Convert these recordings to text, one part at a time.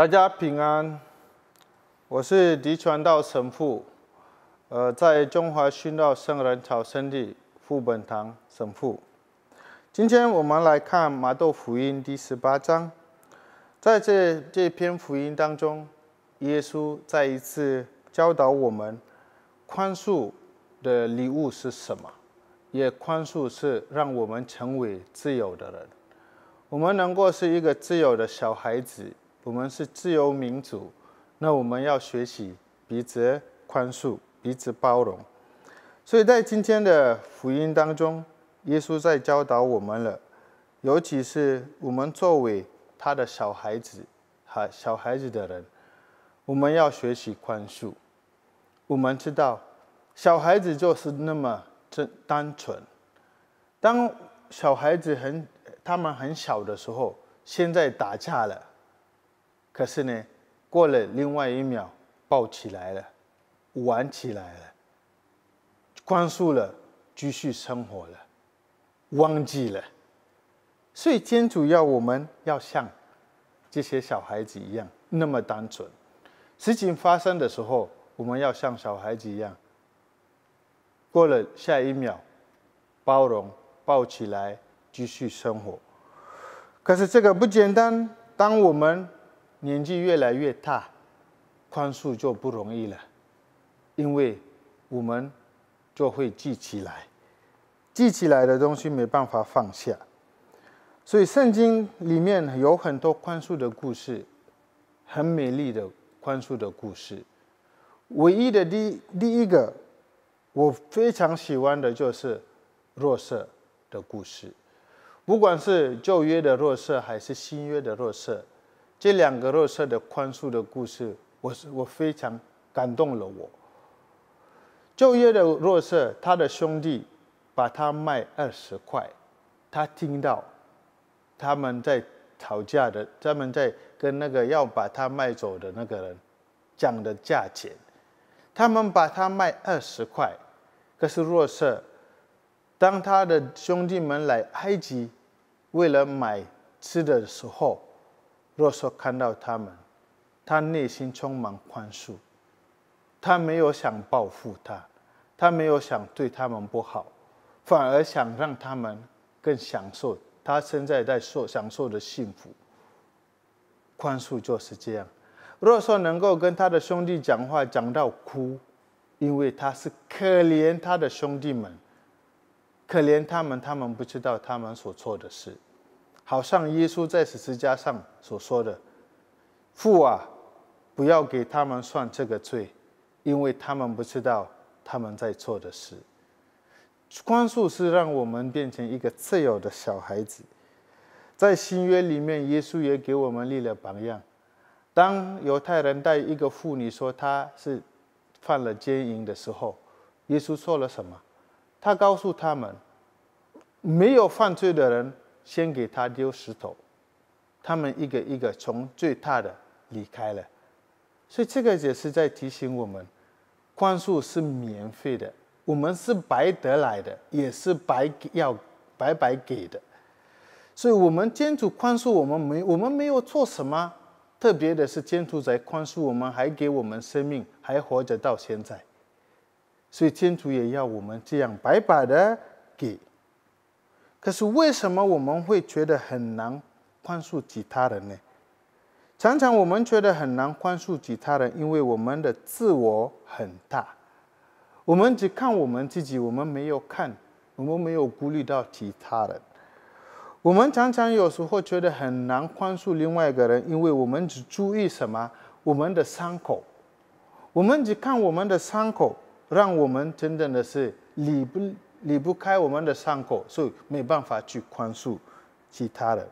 大家平安，我是迪传道神父，呃，在中华殉道圣人朝圣地副本堂神父。今天我们来看马窦福音第十八章，在这这篇福音当中，耶稣再一次教导我们，宽恕的礼物是什么？也宽恕是让我们成为自由的人，我们能够是一个自由的小孩子。我们是自由民主，那我们要学习彼此宽恕、彼此包容。所以在今天的福音当中，耶稣在教导我们了，尤其是我们作为他的小孩子、哈小孩子的人，我们要学习宽恕。我们知道，小孩子就是那么真单纯。当小孩子很他们很小的时候，现在打架了。可是呢，过了另外一秒，抱起来了，玩起来了，宽恕了，继续生活了，忘记了。所以，天主要我们要像这些小孩子一样那么单纯。事情发生的时候，我们要像小孩子一样。过了下一秒，包容，抱起来，继续生活。可是这个不简单。当我们年纪越来越大，宽恕就不容易了，因为我们就会记起来，记起来的东西没办法放下。所以圣经里面有很多宽恕的故事，很美丽的宽恕的故事。唯一的第第一个，我非常喜欢的就是若瑟的故事，不管是旧约的若瑟还是新约的若瑟。这两个弱色的宽恕的故事，我是我非常感动了。我就业的弱色，他的兄弟把他卖二十块，他听到他们在吵架的，他们在跟那个要把他卖走的那个人讲的价钱，他们把他卖二十块。可是弱色，当他的兄弟们来埃及为了买吃的时候。若说看到他们，他内心充满宽恕，他没有想报复他，他没有想对他们不好，反而想让他们更享受他现在在受享受的幸福。宽恕就是这样。若说能够跟他的兄弟讲话讲到哭，因为他是可怜他的兄弟们，可怜他们，他们不知道他们所做的事。好像耶稣在《十字家》上所说的：“父啊，不要给他们算这个罪，因为他们不知道他们在做的事。”宽恕是让我们变成一个自由的小孩子。在新约里面，耶稣也给我们立了榜样。当犹太人带一个妇女说她是犯了奸淫的时候，耶稣说了什么？他告诉他们：“没有犯罪的人。”先给他丢石头，他们一个一个从最大的离开了，所以这个也是在提醒我们，宽恕是免费的，我们是白得来的，也是白要白白给的，所以，我们天主宽恕我们没我们没有做什么，特别的是，天主在宽恕我们，还给我们生命，还活着到现在，所以，天主也要我们这样白白的给。可是为什么我们会觉得很难宽恕其他人呢？常常我们觉得很难宽恕其他人，因为我们的自我很大，我们只看我们自己，我们没有看，我们没有顾虑到其他人。我们常常有时候觉得很难宽恕另外一个人，因为我们只注意什么？我们的伤口，我们只看我们的伤口，让我们真正的是理不。离不开我们的伤口，所以没办法去宽恕其他人。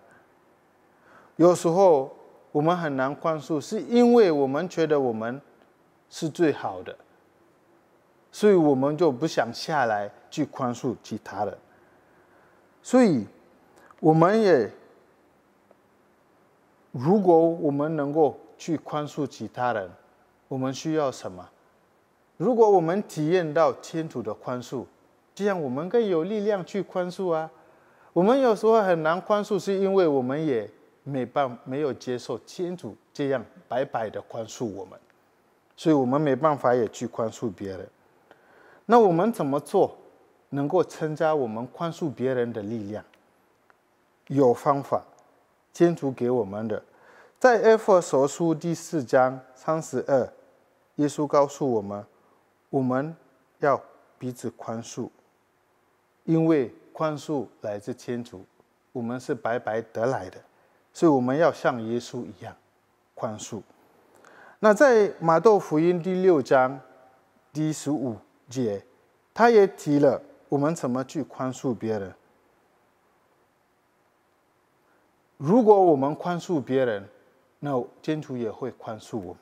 有时候我们很难宽恕，是因为我们觉得我们是最好的，所以我们就不想下来去宽恕其他人。所以，我们也，如果我们能够去宽恕其他人，我们需要什么？如果我们体验到天主的宽恕。这样我们更有力量去宽恕啊！我们有时候很难宽恕，是因为我们也没办没有接受先祖这样白白的宽恕我们，所以我们没办法也去宽恕别人。那我们怎么做能够增加我们宽恕别人的力量？有方法，先祖给我们的，在《福音书》第四章三十二，耶稣告诉我们，我们要彼此宽恕。因为宽恕来自天主，我们是白白得来的，所以我们要像耶稣一样宽恕。那在马窦福音第六章第十五节，他也提了我们怎么去宽恕别人。如果我们宽恕别人，那天主也会宽恕我们，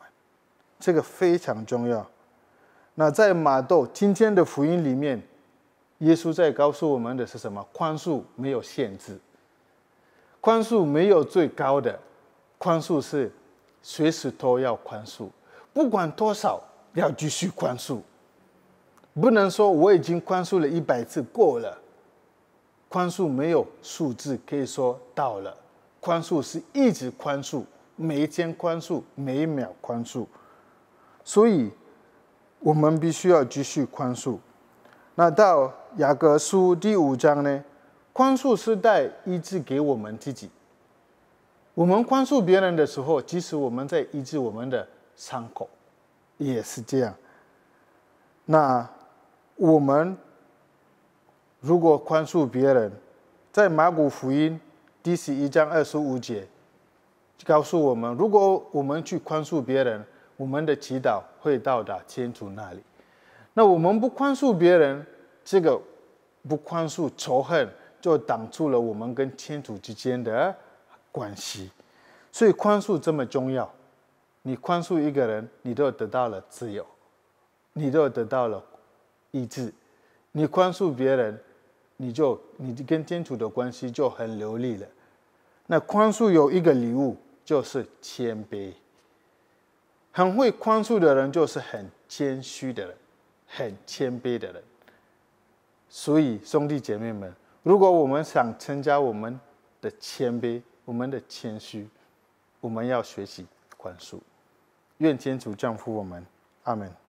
这个非常重要。那在马窦今天的福音里面。耶稣在告诉我们的是什么？宽恕没有限制，宽恕没有最高的，宽恕是随时都要宽恕，不管多少要继续宽恕，不能说我已经宽恕了一百次过了，宽恕没有数字，可以说到了，宽恕是一直宽恕，每一天宽恕，每一秒宽恕，所以我们必须要继续宽恕。那到雅各书第五章呢，宽恕是带医治给我们自己。我们宽恕别人的时候，即使我们在医治我们的伤口，也是这样。那我们如果宽恕别人，在马古福音第十一章二十五节，告诉我们：如果我们去宽恕别人，我们的祈祷会到达天主那里。那我们不宽恕别人，这个不宽恕仇恨，就挡住了我们跟天主之间的关系。所以宽恕这么重要，你宽恕一个人，你都得到了自由，你都得到了医治。你宽恕别人，你就你跟天主的关系就很流利了。那宽恕有一个礼物，就是谦卑。很会宽恕的人，就是很谦虚的人。很谦卑的人，所以兄弟姐妹们，如果我们想增加我们的谦卑，我们的谦虚，我们要学习宽恕。愿天主降福我们，阿门。